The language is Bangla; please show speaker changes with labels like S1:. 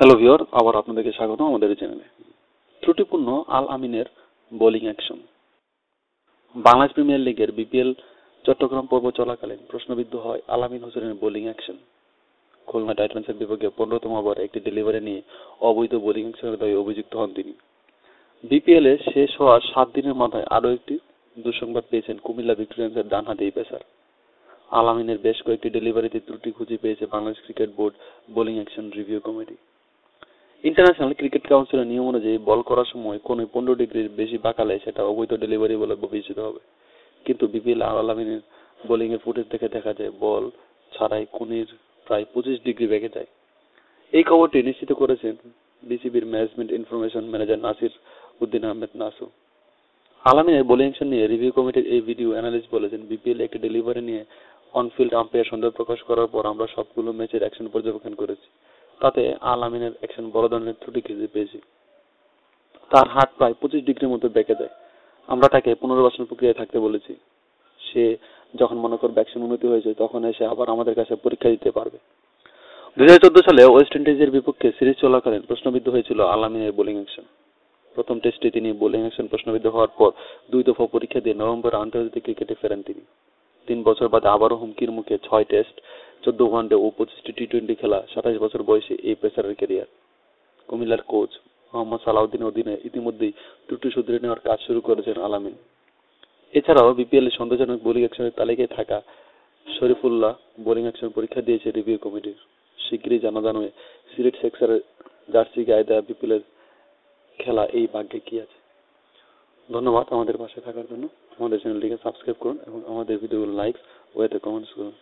S1: হ্যালো
S2: ভিওর আবার আপনাদেরকে স্বাগত আমাদের চ্যানেলে ত্রুটিপূর্ণ আল আমিনের বোলিং অ্যাকশন বাংলাদেশ প্রিমিয়ার লিগের বিপিএল চট্টগ্রাম পর্ব চলাকালীন প্রশ্নবিদ্ধ হয় আল আমিন হোসেনের বোলিং অ্যাকশন খুলনা টাইটান্সের বিপক্ষে পনেরোতম ওভারে একটি ডেলিভারি নিয়ে অবৈধ বোলিং অ্যাকশনের দাবি অভিযুক্ত হন তিনি বিপিএল এ শেষ হওয়ার সাত দিনের মাথায় আরও একটি দুঃসংবাদ পেয়েছেন কুমিল্লা ভিক্টোরিয়ান্সের ডানহাতি পেসার আল আমিনের বেশ কয়েকটি ডেলিভারিতে ত্রুটি খুঁজে পেয়েছে Bangladesh cricket board bowling action review committee international cricket কাউন্সিলের নিয়ম অনুযায়ী বল করার সময় কোন পনেরো ডিগ্রির বেশি বাঁকালে সেটা অবৈধ ডেলিভারি বলে বিবেচিত হবে কিন্তু বিপিএল আর আলমিনের বোলিং এর ফুটেজ দেখে দেখা যায় বল ছাড়াই কোনির প্রায় পঁচিশ ডিগ্রি বেগে যায় এই খবরটি নিশ্চিত করেছেন বিসিবির management information manager Nasir Uddin Ahmed Nasu আলামিনের বোলিং অ্যাকশন নিয়ে রিভিউ কমিটির এই ভিডিও অ্যানালিস বলেছেন বিপিএল একটি ডেলিভারি নিয়ে অনফিল্ড আম্পায়ার সন্দেহ প্রকাশ করার পর আমরা সবগুলো ম্যাচের অ্যাকশন পর্যবেক্ষণ করেছি তাতে আল আমিনের অ্যাকশন বড় ধরনের ত্রুটি খুঁজে পেয়েছি তার হাত প্রায় পঁচিশ ডিগ্রির মতো বেঁকে যায় আমরা তাকে পুনর্বাসন প্রক্রিয়ায় থাকতে বলেছি সে যখন মনে করবে অ্যাকশন উন্নতি হয়েছে তখন এসে আবার আমাদের কাছে পরীক্ষা দিতে পারবে দু হাজার চোদ্দ সালে ওয়েস্ট ইন্ডিজের বিপক্ষে সিরিজ চলাকালীন প্রশ্নবিদ্ধ হয়েছিল আলামিনের বোলিং অ্যাকশন প্রথম টেস্টে তিনি বোলিং অ্যাকশন প্রশ্নবিদ্ধ হওয়ার পর দুই দফা পরীক্ষা দিয়ে নভেম্বর আন্তর্জাতিক ক্রিকেটে ফেরেন তিনি তিন বছর বাদে আবারও হুমকির মুখে ছয় টেস্ট চোদ্দ ওয়ানডে ও পঁচিশটি টি টোয়েন্টি খেলা সাতাশ বছর বয়সে এই পেসারের ক্যারিয়ার কুমিল্লার কোচ মোহাম্মদ সালাউদ্দিনের অধীনে ইতিমধ্যেই ত্রুটি শুধরে নেওয়ার কাজ শুরু করেছেন আলামিন এছাড়াও বিপিএল এ সন্দেহজনক বোলিং অ্যাকশনের তালিকায় থাকা শরীফুল্লাহ বোলিং অ্যাকশন পরীক্ষা দিয়েছে রিভিউ কমিটির শিগগিরই জানা জানবে সিলেট সেক্সারের জার্সি গায়ে দেওয়া বিপিএল এর খেলা এই ভাগ্যে কি আছে ধন্যবাদ আমাদের পাশে থাকার জন্য আমাদের চ্যানেলটিকে সাবস্ক্রাইব করুন এবং আমাদের ভিডিওগুলো লাইক ও এতে কমেন্টস করুন